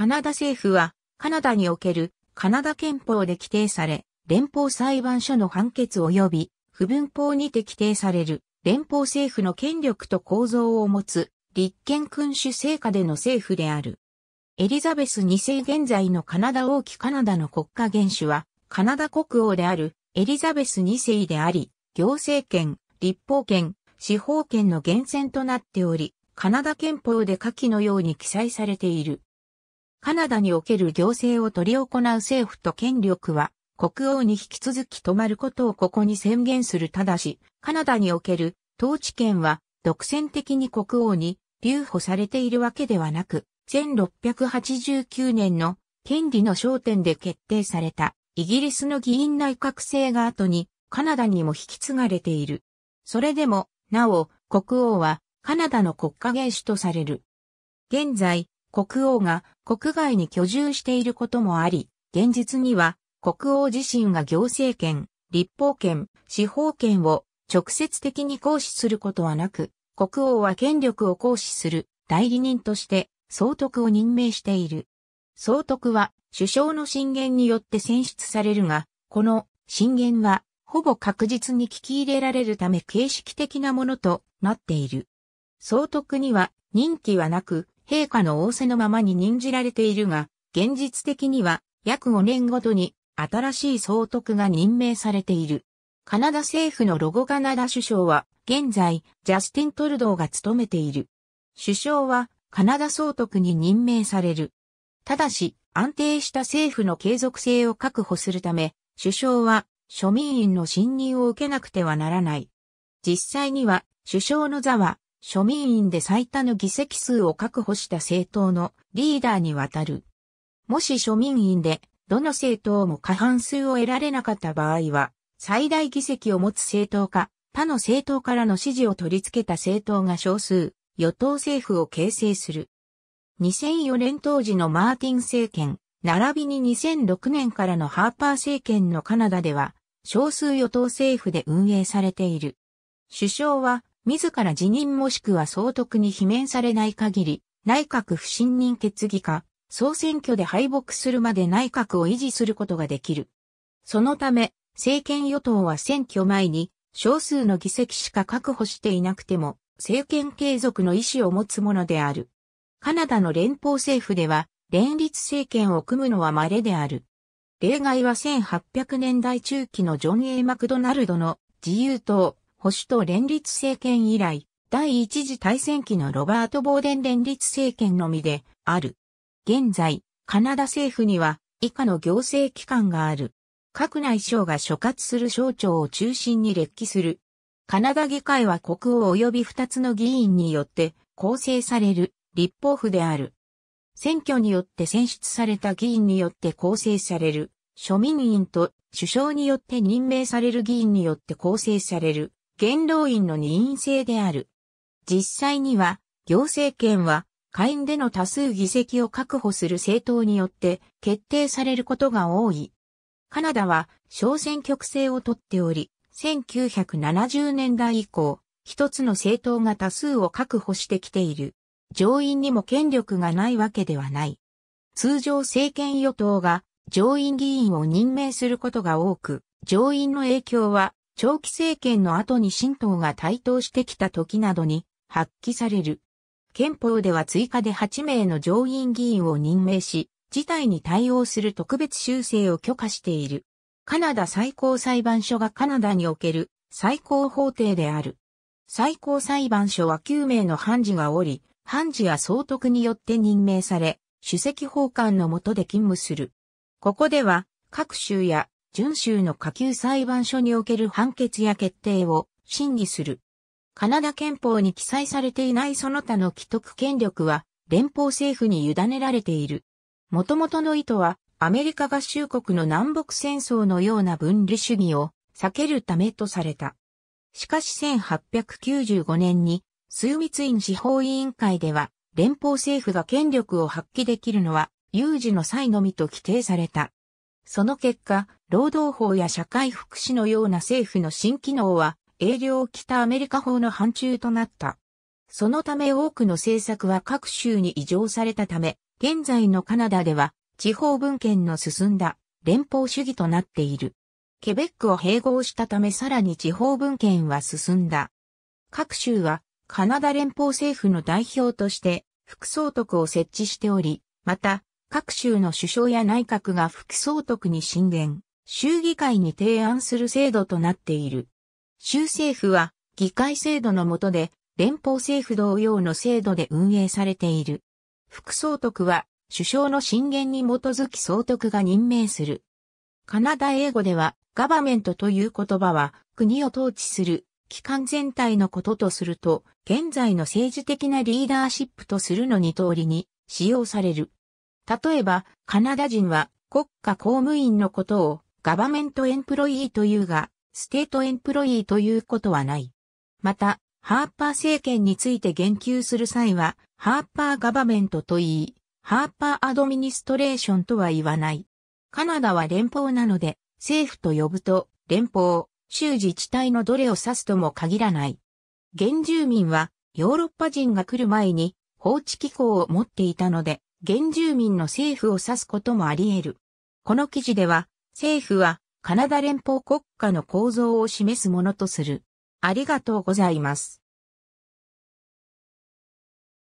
カナダ政府は、カナダにおけるカナダ憲法で規定され、連邦裁判所の判決及び、不文法にて規定される連邦政府の権力と構造を持つ立憲君主制下での政府である。エリザベス2世現在のカナダ王毅カナダの国家元首は、カナダ国王であるエリザベス2世であり、行政権、立法権、司法権の源泉となっており、カナダ憲法で下記のように記載されている。カナダにおける行政を取り行う政府と権力は、国王に引き続き止まることをここに宣言するただし、カナダにおける統治権は独占的に国王に留保されているわけではなく、1689年の権利の焦点で決定されたイギリスの議員内閣制が後にカナダにも引き継がれている。それでも、なお、国王はカナダの国家元首とされる。現在、国王が国外に居住していることもあり、現実には国王自身が行政権、立法権、司法権を直接的に行使することはなく、国王は権力を行使する代理人として総督を任命している。総督は首相の進言によって選出されるが、この進言はほぼ確実に聞き入れられるため形式的なものとなっている。総督には任期はなく、陛下の仰せのままに任じられているが、現実的には約5年ごとに新しい総督が任命されている。カナダ政府のロゴカナダ首相は、現在、ジャスティン・トルドーが務めている。首相は、カナダ総督に任命される。ただし、安定した政府の継続性を確保するため、首相は、庶民員の信任を受けなくてはならない。実際には、首相の座は、庶民院で最多の議席数を確保した政党のリーダーにわたる。もし庶民院で、どの政党も過半数を得られなかった場合は、最大議席を持つ政党か、他の政党からの支持を取り付けた政党が少数、与党政府を形成する。2004年当時のマーティン政権、並びに2006年からのハーパー政権のカナダでは、少数与党政府で運営されている。首相は自ら辞任もしくは総督に罷免されない限り、内閣不信任決議か、総選挙で敗北するまで内閣を維持することができる。そのため、政権与党は選挙前に少数の議席しか確保していなくても、政権継続の意思を持つものである。カナダの連邦政府では、連立政権を組むのは稀である。例外は1800年代中期のジョン・ A・ マクドナルドの自由党、保守と連立政権以来、第一次大戦期のロバート・ボーデン連立政権のみである。現在、カナダ政府には以下の行政機関がある。各内省が所轄する省庁を中心に列記する。カナダ議会は国王及び二つの議員によって構成される立法府である。選挙によって選出された議員によって構成される。庶民員と首相によって任命される議員によって構成される元老院の二院制である。実際には、行政権は、下院での多数議席を確保する政党によって決定されることが多い。カナダは小選挙区制をとっており、1970年代以降、一つの政党が多数を確保してきている。上院にも権力がないわけではない。通常政権与党が上院議員を任命することが多く、上院の影響は長期政権の後に新党が台頭してきた時などに発揮される。憲法では追加で8名の上院議員を任命し、事態に対応する特別修正を許可している。カナダ最高裁判所がカナダにおける最高法廷である。最高裁判所は9名の判事がおり、判事や総督によって任命され、主席法官の下で勤務する。ここでは、各州や準州の下級裁判所における判決や決定を審議する。カナダ憲法に記載されていないその他の既得権力は連邦政府に委ねられている。元々の意図はアメリカ合衆国の南北戦争のような分離主義を避けるためとされた。しかし1895年に数密院司法委員会では連邦政府が権力を発揮できるのは有事の際のみと規定された。その結果、労働法や社会福祉のような政府の新機能は、営業領北アメリカ法の範疇となった。そのため多くの政策は各州に移譲されたため、現在のカナダでは地方分権の進んだ連邦主義となっている。ケベックを併合したためさらに地方分権は進んだ。各州はカナダ連邦政府の代表として副総督を設置しており、また各州の首相や内閣が副総督に進言、州議会に提案する制度となっている。州政府は議会制度の下で連邦政府同様の制度で運営されている。副総督は首相の進言に基づき総督が任命する。カナダ英語ではガバメントという言葉は国を統治する機関全体のこととすると現在の政治的なリーダーシップとするのに通りに使用される。例えば、カナダ人は国家公務員のことをガバメントエンプロイーというが、ステートエンプロイーということはない。また、ハーパー政権について言及する際は、ハーパーガバメントと言い、ハーパーアドミニストレーションとは言わない。カナダは連邦なので、政府と呼ぶと、連邦、州自治体のどれを指すとも限らない。原住民は、ヨーロッパ人が来る前に、法治機構を持っていたので、原住民の政府を指すこともあり得る。この記事では、政府はカナダ連邦国家の構造を示すものとする。ありがとうございます。